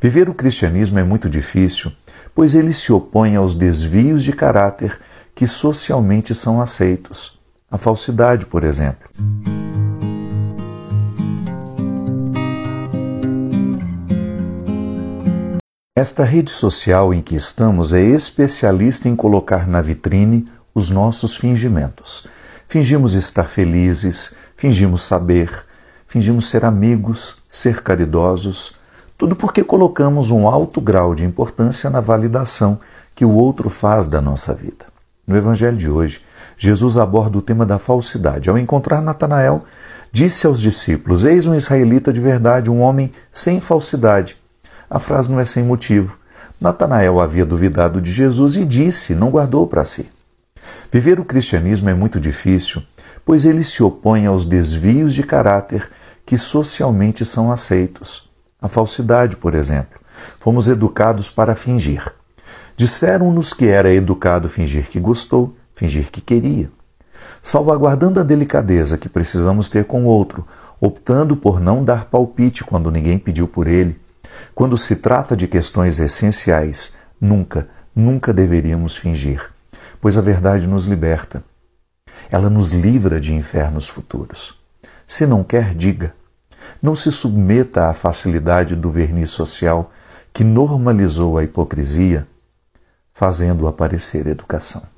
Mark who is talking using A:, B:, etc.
A: Viver o cristianismo é muito difícil, pois ele se opõe aos desvios de caráter que socialmente são aceitos. A falsidade, por exemplo. Esta rede social em que estamos é especialista em colocar na vitrine os nossos fingimentos. Fingimos estar felizes, fingimos saber, fingimos ser amigos, ser caridosos, tudo porque colocamos um alto grau de importância na validação que o outro faz da nossa vida. No Evangelho de hoje, Jesus aborda o tema da falsidade. Ao encontrar Natanael, disse aos discípulos: Eis um israelita de verdade, um homem sem falsidade. A frase não é sem motivo. Natanael havia duvidado de Jesus e disse, não guardou para si. Viver o cristianismo é muito difícil, pois ele se opõe aos desvios de caráter que socialmente são aceitos a falsidade, por exemplo. Fomos educados para fingir. Disseram-nos que era educado fingir que gostou, fingir que queria. Salvaguardando a delicadeza que precisamos ter com o outro, optando por não dar palpite quando ninguém pediu por ele, quando se trata de questões essenciais, nunca, nunca deveríamos fingir, pois a verdade nos liberta. Ela nos livra de infernos futuros. Se não quer, diga. Não se submeta à facilidade do verniz social que normalizou a hipocrisia, fazendo aparecer educação.